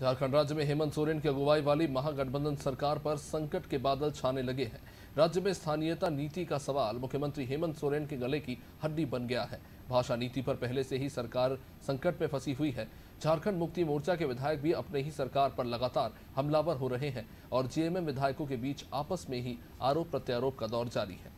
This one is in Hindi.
झारखंड राज्य में हेमंत सोरेन की अगुवाई वाली महागठबंधन सरकार पर संकट के बादल छाने लगे हैं राज्य में स्थानीयता नीति का सवाल मुख्यमंत्री हेमंत सोरेन के गले की हड्डी बन गया है भाषा नीति पर पहले से ही सरकार संकट में फंसी हुई है झारखंड मुक्ति मोर्चा के विधायक भी अपने ही सरकार पर लगातार हमलावर हो रहे हैं और जीएमएम विधायकों के बीच आपस में ही आरोप प्रत्यारोप का दौर जारी है